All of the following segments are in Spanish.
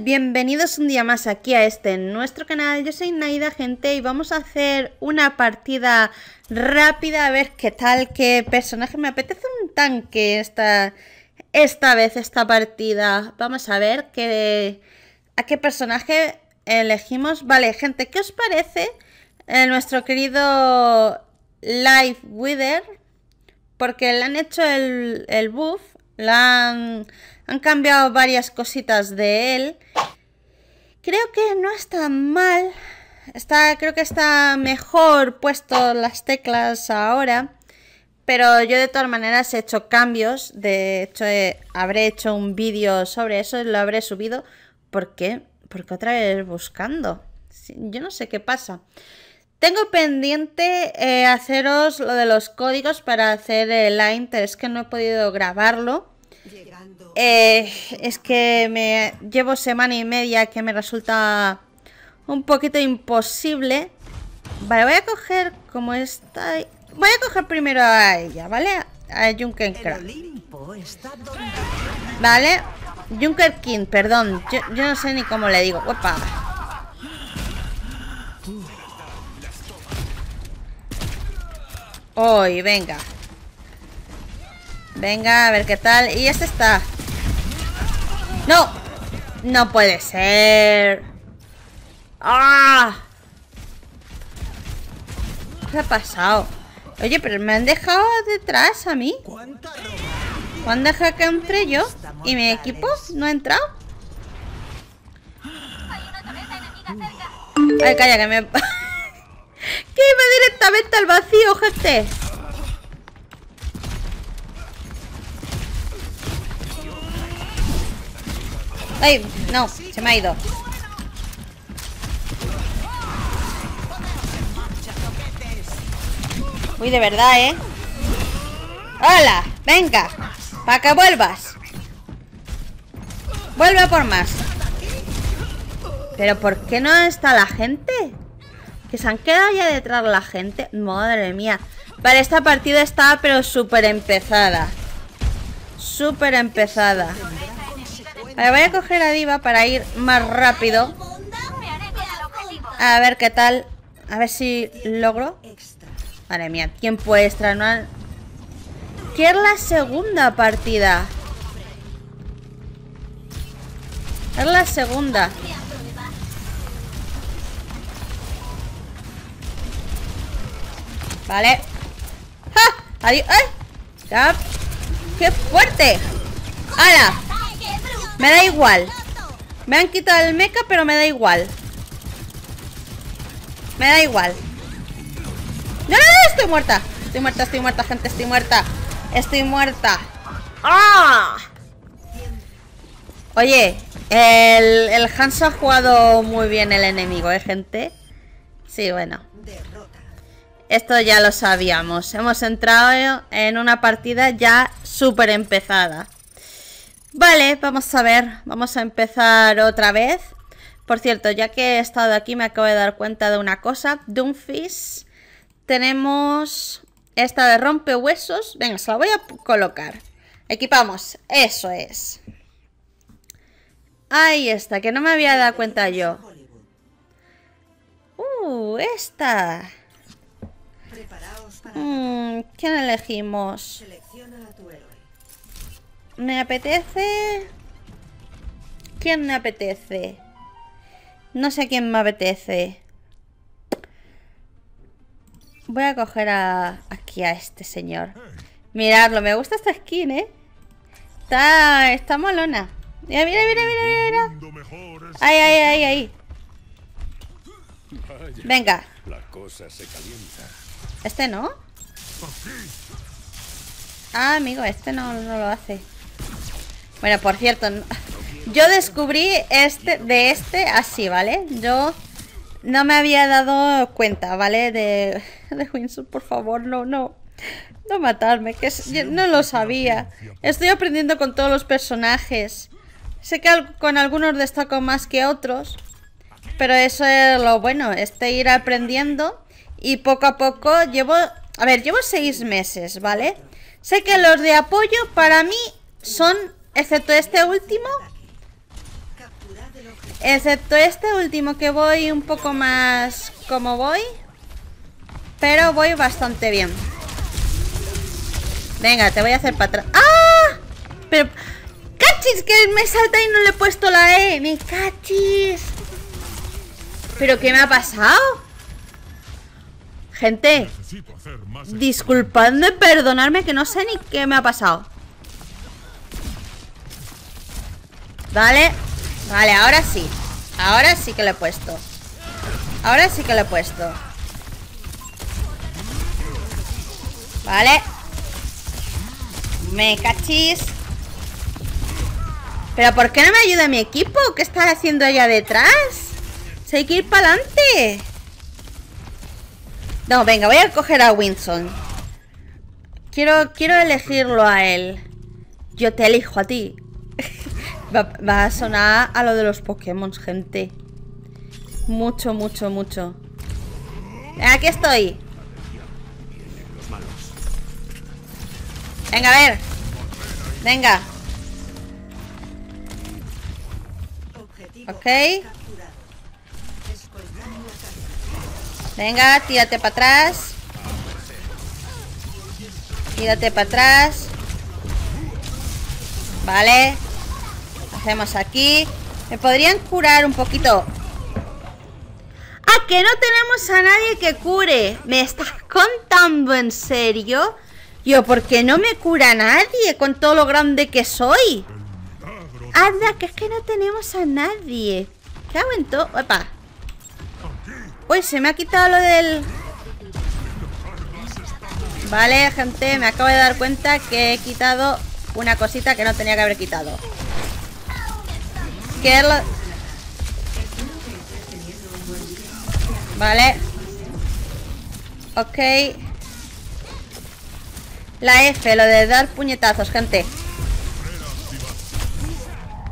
Bienvenidos un día más aquí a este nuestro canal. Yo soy Naida Gente y vamos a hacer una partida rápida a ver qué tal, qué personaje. Me apetece un tanque esta, esta vez, esta partida. Vamos a ver qué, a qué personaje elegimos. Vale, gente, ¿qué os parece eh, nuestro querido Life Wither? Porque le han hecho el, el buff la han, cambiado varias cositas de él. Creo que no está mal. Está, creo que está mejor puesto las teclas ahora. Pero yo de todas maneras he hecho cambios. De hecho, habré hecho un vídeo sobre eso lo habré subido. ¿Por qué? Porque otra vez buscando. Yo no sé qué pasa. Tengo pendiente eh, haceros lo de los códigos para hacer el line, es que no he podido grabarlo. Eh, es que me llevo semana y media que me resulta un poquito imposible. Vale, voy a coger como está, Voy a coger primero a ella, ¿vale? A King. Vale. Junker King, perdón. Yo, yo, no sé ni cómo le digo. ¡Opa! Hoy, venga. Venga, a ver qué tal. Y este está. ¡No! No puede ser. ¡Ah! ¿Qué ha pasado? Oye, pero me han dejado detrás a mí. ¿Cuándo deja que entre yo? ¿Y mi equipo no ha entrado? Ay, calla, que me directamente al vacío, gente Ay, no, se me ha ido Uy, de verdad, ¿eh? ¡Hola! ¡Venga! ¡Para que vuelvas! Vuelve por más ¿Pero por qué no está la gente? Que se han quedado ya detrás la gente. Madre mía. Vale, esta partida está pero súper empezada. Súper empezada. Vale, voy a coger a Diva para ir más rápido. A ver qué tal. A ver si logro. Madre mía, tiempo extra. No ¿Qué es la segunda partida? Es la segunda. Vale. ¡Ja! ¡Adiós! ¡Ay! ¡Qué fuerte! ¡Hala! Me da igual. Me han quitado el mecha, pero me da igual. Me da igual. ¡No, no, no! estoy muerta! Estoy muerta, estoy muerta, gente, estoy muerta. Estoy muerta. ¡Ah! Oye, el, el ha jugado muy bien el enemigo, ¿eh, gente? Sí, bueno. Esto ya lo sabíamos. Hemos entrado en una partida ya súper empezada. Vale, vamos a ver. Vamos a empezar otra vez. Por cierto, ya que he estado aquí me acabo de dar cuenta de una cosa. fish. Tenemos esta de rompehuesos. Venga, se la voy a colocar. Equipamos. Eso es. Ahí está, que no me había dado cuenta yo. Uh, esta. Mm, ¿Quién elegimos? ¿Me apetece? ¿Quién me apetece? No sé quién me apetece. Voy a coger a, aquí a este señor. Miradlo, me gusta esta skin, ¿eh? Está, está malona. Mira, mira, mira, mira, Ahí, ahí, ay. Venga. Este no. Ah, amigo, este no, lo hace. Bueno, por cierto, yo descubrí este de este así, ¿vale? Yo no me había dado cuenta, ¿vale? De, de Winsor, por favor, no, no. No matarme, que no lo sabía. Estoy aprendiendo con todos los personajes. Sé que con algunos destaco más que otros. Pero eso es lo bueno, este ir aprendiendo. Y poco a poco llevo a ver, llevo seis meses, ¿vale? Sé que los de apoyo para mí son, excepto este último Excepto este último que voy un poco más como voy Pero voy bastante bien Venga, te voy a hacer para atrás ¡Ah! ¡Cachis! Que me salta y no le he puesto la E ¡Me cachis! ¿Pero qué me ha pasado? Gente, Disculpadme, perdonadme que no sé ni qué me ha pasado Vale, vale, ahora sí Ahora sí que lo he puesto Ahora sí que lo he puesto Vale Me cachis ¿Pero por qué no me ayuda mi equipo? ¿Qué está haciendo allá detrás? Si hay que ir para adelante no, venga, voy a coger a Winston. Quiero, quiero elegirlo a él. Yo te elijo a ti. va, va, a sonar a lo de los Pokémon, gente. Mucho, mucho, mucho. Aquí estoy. Venga, a ver. Venga. Ok. Venga, tírate para atrás. Tírate para atrás. Vale. Hacemos aquí. ¿Me podrían curar un poquito? ¡Ah, que no tenemos a nadie que cure! ¿Me estás contando en serio? Yo, ¿por qué no me cura nadie con todo lo grande que soy? Anda, que es que no tenemos a nadie. ¿Qué hago ¡Opa! Uy, se me ha quitado lo del... Vale, gente, me acabo de dar cuenta que he quitado una cosita que no tenía que haber quitado. Que lo... Vale. Ok. La F, lo de dar puñetazos, gente.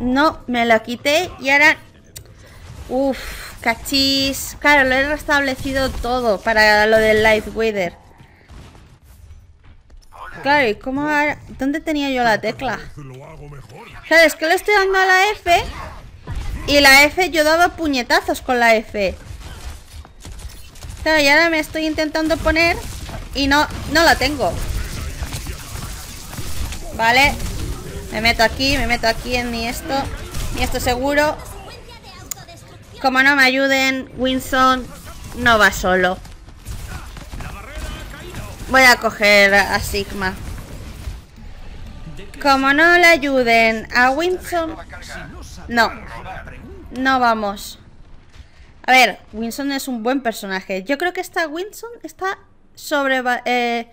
No, me lo quité y ahora... Uf. Cachis. Claro, lo he restablecido todo para lo del Lightweather Claro, ¿y cómo ahora ¿Dónde tenía yo la tecla? Claro, es que le estoy dando a la F Y la F yo daba puñetazos con la F Claro, y ahora me estoy intentando poner Y no, no la tengo Vale Me meto aquí, me meto aquí en mi esto Mi esto seguro como no me ayuden, Winson no va solo. Voy a coger a Sigma. Como no le ayuden a Winson. No. No vamos. A ver, Winson es un buen personaje. Yo creo que esta Winson está eh,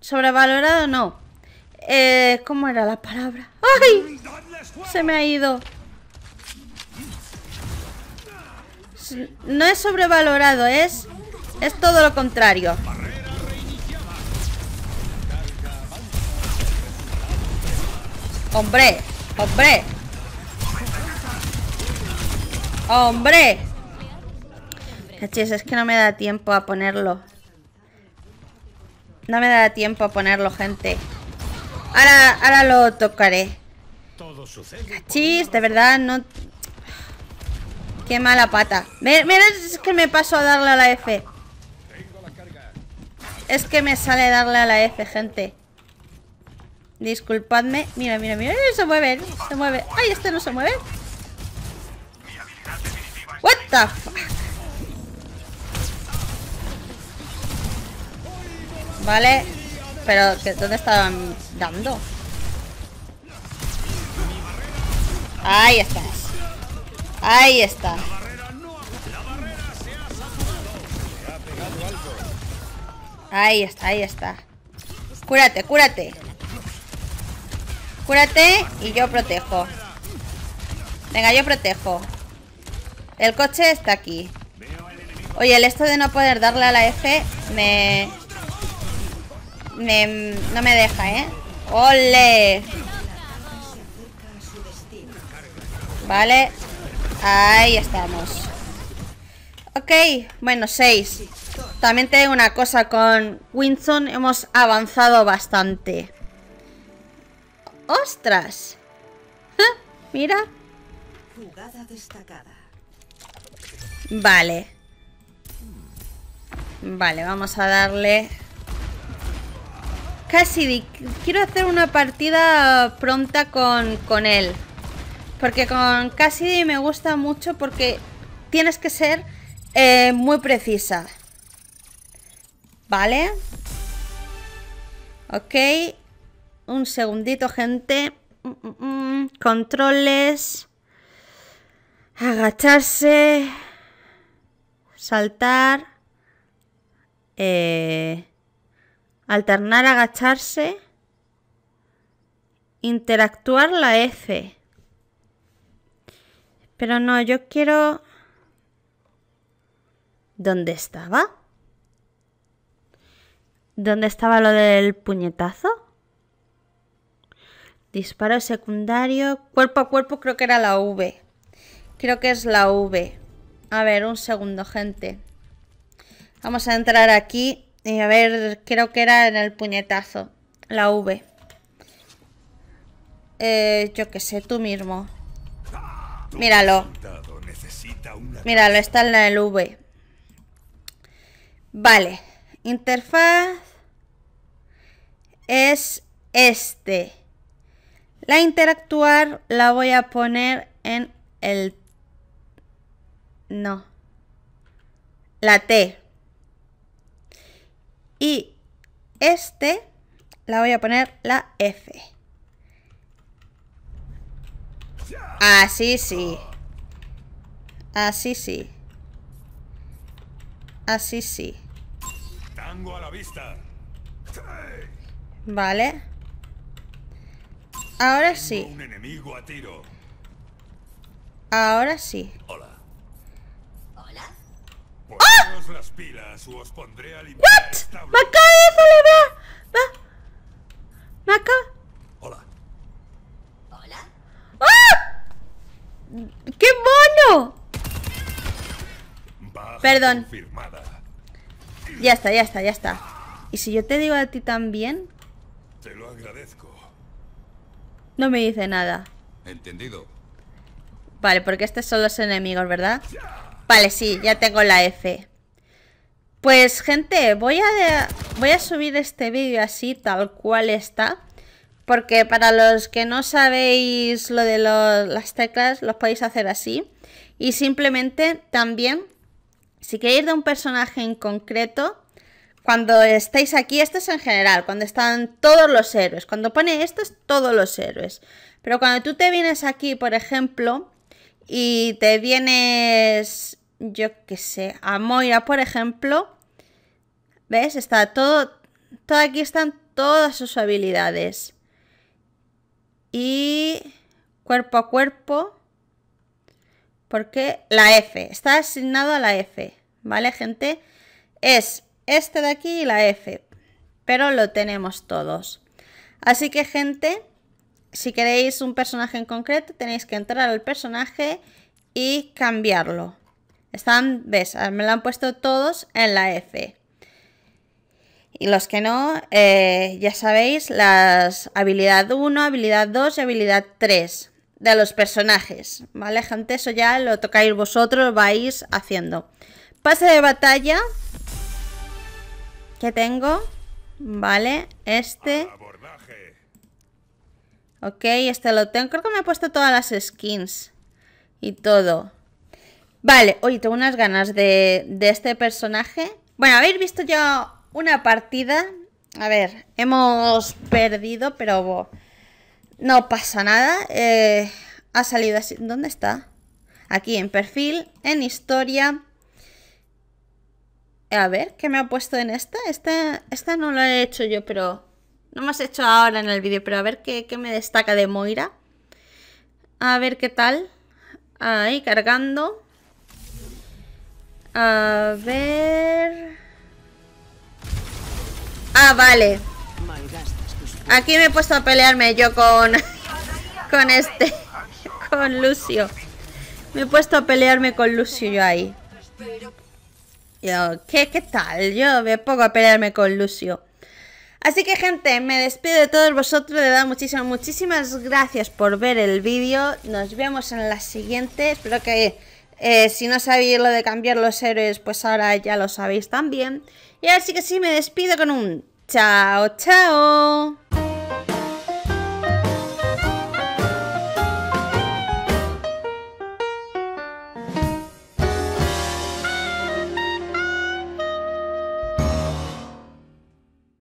sobrevalorado, no. Eh, ¿Cómo era la palabra? ¡Ay! Se me ha ido. no es sobrevalorado, es, es todo lo contrario. Hombre, hombre. Hombre. Cachis, es que no me da tiempo a ponerlo. No me da tiempo a ponerlo, gente. Ahora, ahora lo tocaré. Cachis, de verdad, no, Qué mala pata. Mira, es que me paso a darle a la F. Es que me sale darle a la F, gente. Disculpadme. Mira, mira, mira. Se mueve, se mueve. Ay, este no se mueve. What the fuck? Vale. Pero, ¿dónde estaban dando? Ahí está. Ahí está. Ahí está, ahí está. Cúrate, cúrate. Cúrate y yo protejo. Venga, yo protejo. El coche está aquí. Oye, el esto de no poder darle a la F me... me... no me deja, ¿eh? ¡Ole! Vale, Ahí estamos. Ok, bueno, 6. También tengo una cosa, con Winston hemos avanzado bastante. ¡Ostras! Ah, mira. Vale. Vale, vamos a darle... Casi. quiero hacer una partida pronta con él. Porque con Cassidy me gusta mucho porque tienes que ser eh, muy precisa. ¿Vale? Ok. Un segundito, gente. Mm, mm, mm. Controles. Agacharse. Saltar. Eh, alternar, agacharse. Interactuar la F. Pero no, yo quiero... ¿Dónde estaba? ¿Dónde estaba lo del puñetazo? Disparo secundario. Cuerpo a cuerpo creo que era la V. Creo que es la V. A ver, un segundo, gente. Vamos a entrar aquí y a ver, creo que era en el puñetazo. La V. Eh, yo qué sé, tú mismo. Míralo. Míralo, está en el V. Vale. Interfaz es este. La interactuar la voy a poner en el... No. La T. Y este la voy a poner la F. Así ah, sí. Así sí. Así ah, ah, sí. Tango a la vista. Vale. Ahora sí. Un enemigo a tiro. Ahora sí. Hola. Hola. ¡Ah! ¿What? Me de ¡Qué mono! Perdón. Ya está, ya está, ya está. ¿Y si yo te digo a ti también? Te lo agradezco. No me dice nada. Entendido. Vale, porque estos son los enemigos, ¿verdad? Vale, sí, ya tengo la F. Pues gente, voy a, voy a subir este vídeo así, tal cual está. Porque para los que no sabéis lo de las teclas, los podéis hacer así. Y simplemente también, si queréis de un personaje en concreto, cuando estáis aquí, esto es en general, cuando están todos los héroes. Cuando pone esto es todos los héroes. Pero cuando tú te vienes aquí, por ejemplo, y te vienes, yo qué sé, a Moira, por ejemplo, ¿ves? Está todo, todo aquí están todas sus habilidades y cuerpo a cuerpo, porque la F, está asignado a la F, ¿vale gente? Es este de aquí y la F, pero lo tenemos todos. Así que gente, si queréis un personaje en concreto, tenéis que entrar al personaje y cambiarlo. Están, ves, me lo han puesto todos en la F. Y los que no, eh, ya sabéis, las habilidad 1, habilidad 2 y habilidad 3 de los personajes. ¿Vale, gente? Eso ya lo tocáis vosotros, vais haciendo. Pase de batalla. Que tengo. Vale, este. Ok, este lo tengo. Creo que me he puesto todas las skins. Y todo. Vale, hoy tengo unas ganas de, de este personaje. Bueno, habéis visto ya una partida. A ver, hemos perdido, pero no pasa nada. Eh, ha salido así. ¿Dónde está? Aquí en perfil, en historia. A ver, ¿qué me ha puesto en esta? Esta, esta no lo he hecho yo, pero... No me has hecho ahora en el vídeo, pero a ver qué, qué me destaca de Moira. A ver qué tal. Ahí, cargando. A ver... Ah, vale. Aquí me he puesto a pelearme yo con... Con este... Con Lucio. Me he puesto a pelearme con Lucio yo ahí. Yo, ¿qué, ¿qué tal? Yo me pongo a pelearme con Lucio. Así que gente, me despido de todos vosotros, de verdad muchísimas, muchísimas gracias por ver el vídeo, nos vemos en la siguiente, espero que eh, si no sabéis lo de cambiar los héroes, pues ahora ya lo sabéis también. Y así que sí, me despido con un chao, chao.